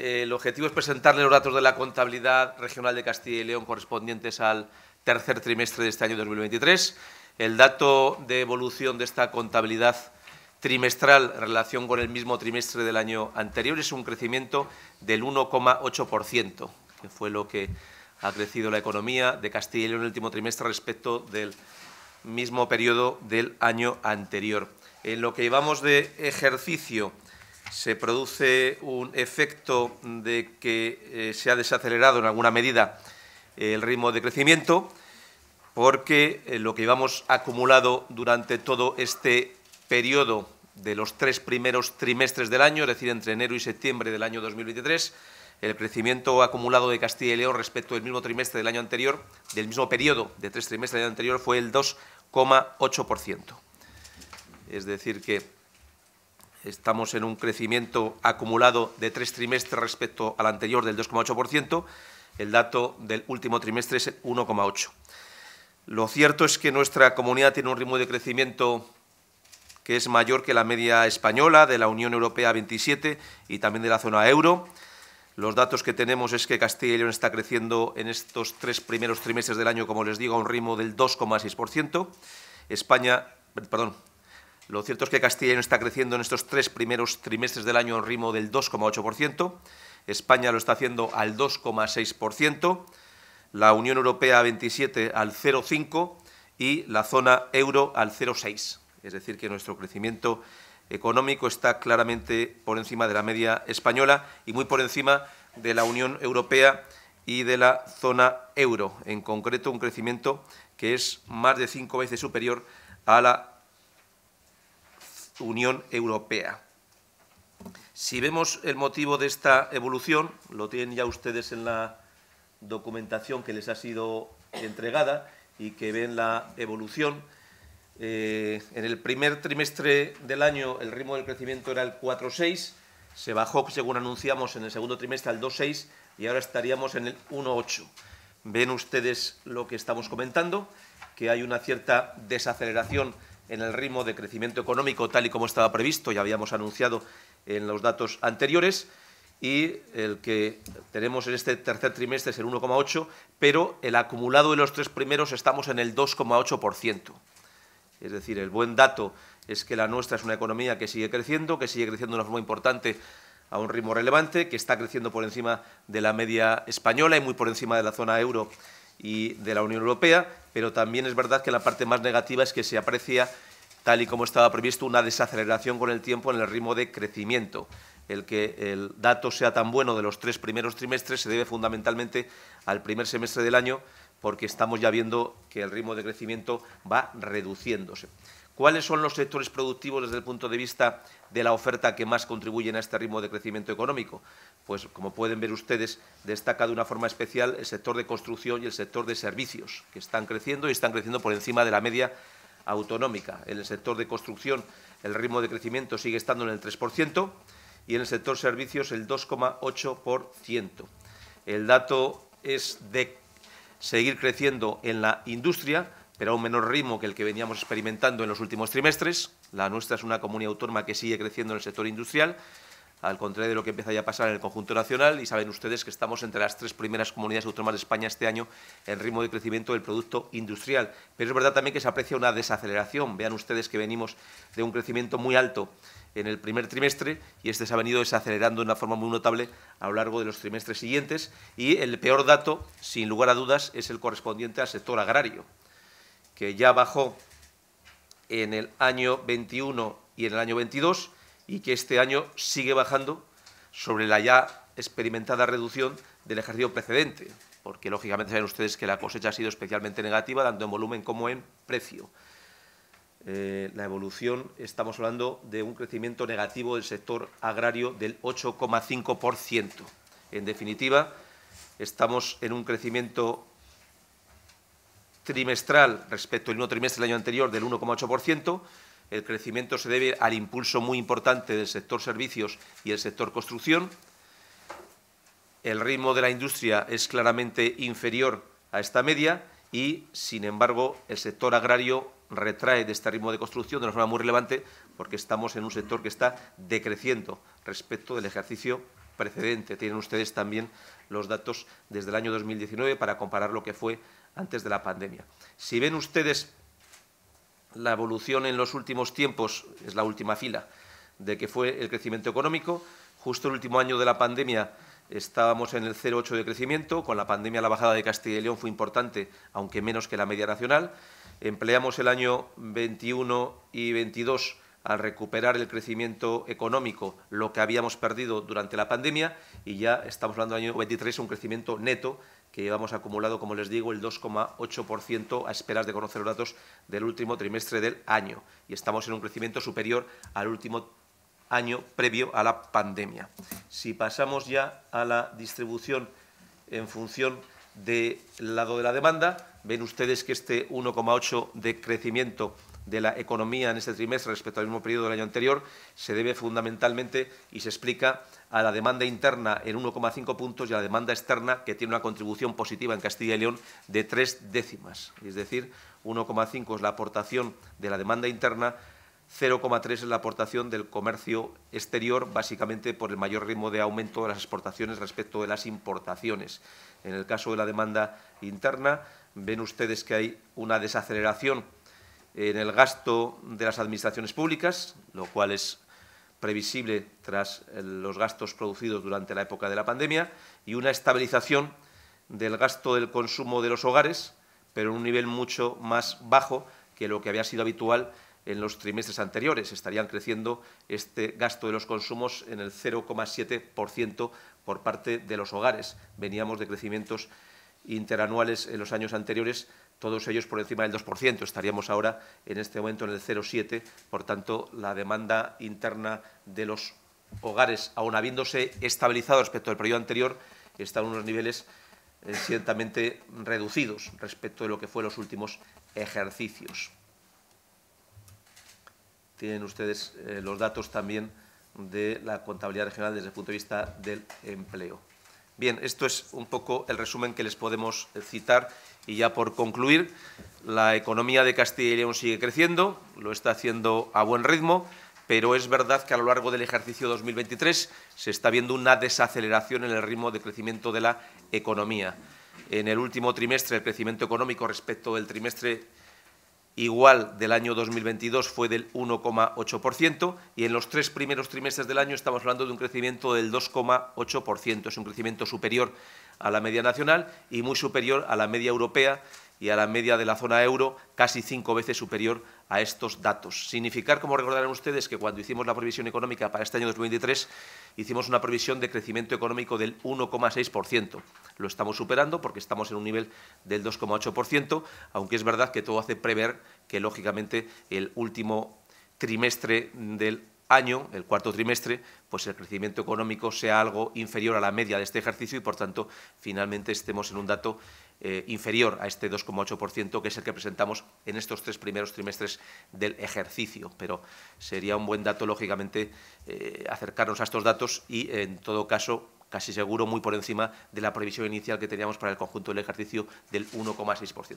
Eh, el objetivo es presentarle los datos de la contabilidad regional de Castilla y León correspondientes al tercer trimestre de este año 2023. El dato de evolución de esta contabilidad trimestral en relación con el mismo trimestre del año anterior es un crecimiento del 1,8%, que fue lo que ha crecido la economía de Castilla y León en el último trimestre respecto del mismo periodo del año anterior. En lo que llevamos de ejercicio, se produce un efecto de que eh, se ha desacelerado en alguna medida eh, el ritmo de crecimiento, porque eh, lo que llevamos acumulado durante todo este periodo de los tres primeros trimestres del año, es decir, entre enero y septiembre del año 2023, el crecimiento acumulado de Castilla y León respecto del mismo trimestre del año anterior, del mismo periodo de tres trimestres del año anterior, fue el 2,8%. Es decir, que Estamos en un crecimiento acumulado de tres trimestres respecto al anterior del 2,8%. El dato del último trimestre es 1,8%. Lo cierto es que nuestra comunidad tiene un ritmo de crecimiento que es mayor que la media española, de la Unión Europea 27 y también de la zona euro. Los datos que tenemos es que Castilla y León está creciendo en estos tres primeros trimestres del año, como les digo, a un ritmo del 2,6%. España, perdón, lo cierto es que Castilla y León está creciendo en estos tres primeros trimestres del año en ritmo del 2,8%. España lo está haciendo al 2,6%. La Unión Europea 27 al 0,5% y la zona euro al 0,6%. Es decir, que nuestro crecimiento económico está claramente por encima de la media española y muy por encima de la Unión Europea y de la zona euro. En concreto, un crecimiento que es más de cinco veces superior a la Unión Europea. Si vemos el motivo de esta evolución, lo tienen ya ustedes en la documentación que les ha sido entregada y que ven la evolución. Eh, en el primer trimestre del año el ritmo del crecimiento era el 4,6, se bajó, según anunciamos, en el segundo trimestre al 2,6 y ahora estaríamos en el 1,8. Ven ustedes lo que estamos comentando, que hay una cierta desaceleración en el ritmo de crecimiento económico tal y como estaba previsto, ya habíamos anunciado en los datos anteriores, y el que tenemos en este tercer trimestre es el 1,8, pero el acumulado de los tres primeros estamos en el 2,8%. Es decir, el buen dato es que la nuestra es una economía que sigue creciendo, que sigue creciendo de una forma importante a un ritmo relevante, que está creciendo por encima de la media española y muy por encima de la zona euro y de la Unión Europea, pero también es verdad que la parte más negativa es que se aprecia, tal y como estaba previsto, una desaceleración con el tiempo en el ritmo de crecimiento. El que el dato sea tan bueno de los tres primeros trimestres se debe fundamentalmente al primer semestre del año, porque estamos ya viendo que el ritmo de crecimiento va reduciéndose. ¿Cuáles son los sectores productivos desde el punto de vista de la oferta que más contribuyen a este ritmo de crecimiento económico? Pues, como pueden ver ustedes, destaca de una forma especial el sector de construcción y el sector de servicios, que están creciendo y están creciendo por encima de la media autonómica. En el sector de construcción el ritmo de crecimiento sigue estando en el 3% y en el sector servicios el 2,8%. El dato es de seguir creciendo en la industria, pero a un menor ritmo que el que veníamos experimentando en los últimos trimestres. La nuestra es una comunidad autónoma que sigue creciendo en el sector industrial, al contrario de lo que empieza a pasar en el conjunto nacional, y saben ustedes que estamos entre las tres primeras comunidades autónomas de España este año en ritmo de crecimiento del producto industrial. Pero es verdad también que se aprecia una desaceleración. Vean ustedes que venimos de un crecimiento muy alto en el primer trimestre y este se ha venido desacelerando de una forma muy notable a lo largo de los trimestres siguientes y el peor dato, sin lugar a dudas, es el correspondiente al sector agrario que ya bajó en el año 21 y en el año 22 y que este año sigue bajando sobre la ya experimentada reducción del ejercicio precedente, porque lógicamente saben ustedes que la cosecha ha sido especialmente negativa, tanto en volumen como en precio. Eh, la evolución, estamos hablando de un crecimiento negativo del sector agrario del 8,5%. En definitiva, estamos en un crecimiento trimestral respecto al mismo trimestre del año anterior del 1,8%. El crecimiento se debe al impulso muy importante del sector servicios y el sector construcción. El ritmo de la industria es claramente inferior a esta media y, sin embargo, el sector agrario retrae de este ritmo de construcción de una forma muy relevante porque estamos en un sector que está decreciendo respecto del ejercicio precedente. Tienen ustedes también los datos desde el año 2019 para comparar lo que fue antes de la pandemia. Si ven ustedes la evolución en los últimos tiempos, es la última fila, de que fue el crecimiento económico, justo el último año de la pandemia estábamos en el 0,8 de crecimiento, con la pandemia la bajada de Castilla y León fue importante, aunque menos que la media nacional. Empleamos el año 21 y 22 al recuperar el crecimiento económico, lo que habíamos perdido durante la pandemia, y ya estamos hablando del año 23, un crecimiento neto llevamos acumulado, como les digo, el 2,8% a esperas de conocer los datos del último trimestre del año y estamos en un crecimiento superior al último año previo a la pandemia. Si pasamos ya a la distribución en función del lado de la demanda, ven ustedes que este 1,8% de crecimiento de la economía en este trimestre respecto al mismo periodo del año anterior se debe fundamentalmente y se explica a la demanda interna en 1,5 puntos y a la demanda externa, que tiene una contribución positiva en Castilla y León de tres décimas. Es decir, 1,5 es la aportación de la demanda interna, 0,3 es la aportación del comercio exterior, básicamente por el mayor ritmo de aumento de las exportaciones respecto de las importaciones. En el caso de la demanda interna, ven ustedes que hay una desaceleración en el gasto de las administraciones públicas, lo cual es previsible tras eh, los gastos producidos durante la época de la pandemia, y una estabilización del gasto del consumo de los hogares, pero en un nivel mucho más bajo que lo que había sido habitual en los trimestres anteriores. Estarían creciendo este gasto de los consumos en el 0,7% por parte de los hogares. Veníamos de crecimientos interanuales en los años anteriores todos ellos por encima del 2%. Estaríamos ahora en este momento en el 0,7%, por tanto, la demanda interna de los hogares, aun habiéndose estabilizado respecto al periodo anterior, está en unos niveles eh, ciertamente reducidos respecto de lo que fue los últimos ejercicios. Tienen ustedes eh, los datos también de la contabilidad regional desde el punto de vista del empleo. Bien, esto es un poco el resumen que les podemos citar. Y ya por concluir, la economía de Castilla y León sigue creciendo, lo está haciendo a buen ritmo, pero es verdad que a lo largo del ejercicio 2023 se está viendo una desaceleración en el ritmo de crecimiento de la economía. En el último trimestre, el crecimiento económico respecto del trimestre igual del año 2022 fue del 1,8% y en los tres primeros trimestres del año estamos hablando de un crecimiento del 2,8%. Es un crecimiento superior a la media nacional y muy superior a la media europea y a la media de la zona euro, casi cinco veces superior a estos datos. Significar, como recordarán ustedes, que cuando hicimos la previsión económica para este año 2023, hicimos una previsión de crecimiento económico del 1,6%. Lo estamos superando porque estamos en un nivel del 2,8%, aunque es verdad que todo hace prever que, lógicamente, el último trimestre del año, el cuarto trimestre, pues el crecimiento económico sea algo inferior a la media de este ejercicio y, por tanto, finalmente estemos en un dato eh, inferior a este 2,8% que es el que presentamos en estos tres primeros trimestres del ejercicio. Pero sería un buen dato, lógicamente, eh, acercarnos a estos datos y, en todo caso, casi seguro muy por encima de la previsión inicial que teníamos para el conjunto del ejercicio del 1,6%.